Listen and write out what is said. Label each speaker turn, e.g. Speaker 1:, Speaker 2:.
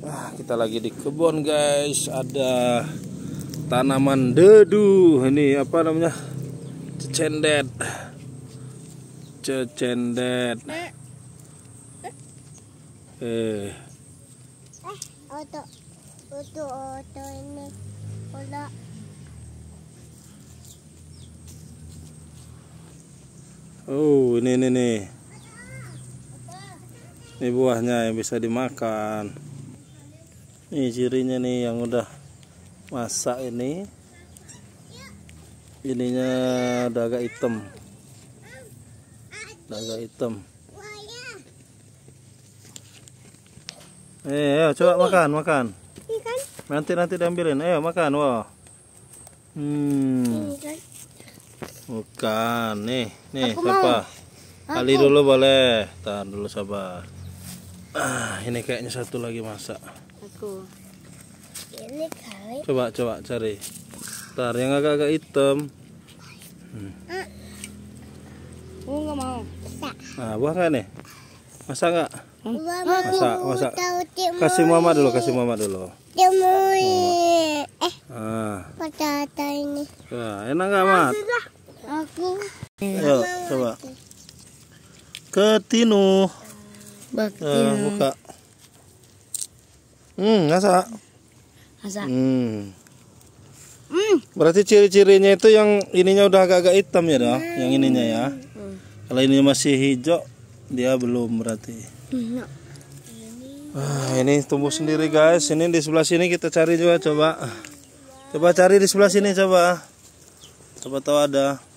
Speaker 1: Nah, kita lagi di kebun, guys. Ada tanaman dedu. Ini apa namanya? Cecendet. Cecendet. Eh. Auto. Auto, auto ini. Oh, ini ini nih. Ini buahnya yang bisa dimakan ini cirinya nih yang udah masak ini ininya udah agak hitam udah agak hitam eh ayo, coba makan makan kan? nanti nanti diambilin ayo makan wah wow. hmm kan? bukan nih nih siapa? kali dulu boleh tahan dulu sabar Ah, ini kayaknya satu lagi masak. Aku. Ini kali. Coba coba cari. Tar yang agak-agak hitam. Hmm. Uh, mau. Nah, buah nggak nih? masak nggak? Masak, masak, Kasih mama dulu, kasih mama dulu. Temui. Eh. Ah. ini. Nah, enak nggak, Mat? Ah, aku. Yuk, coba. Ketinu. Bakti. Eh, buka. Hmm, ngasa. Ngasa. Hmm. hmm. Berarti ciri-cirinya itu yang ininya udah agak-agak hitam ya dah, mm. yang ininya ya. Mm. Kalau ini masih hijau, dia belum berarti. Mm. Ah, ini tumbuh sendiri guys. Ini di sebelah sini kita cari juga coba. Coba cari di sebelah sini coba. Coba tahu ada.